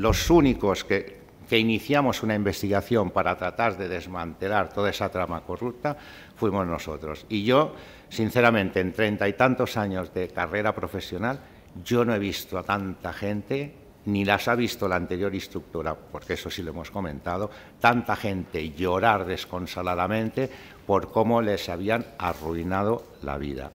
los únicos que, iniciamos una investigación para tratar de desmantelar toda esa trama corrupta fuimos nosotros. Y yo, sinceramente, en treinta y tantos años de carrera profesional, yo no he visto a tanta gente, ni las ha visto la anterior instructora, porque eso sí lo hemos comentado, tanta gente llorar desconsoladamente por cómo les habían arruinado la vida.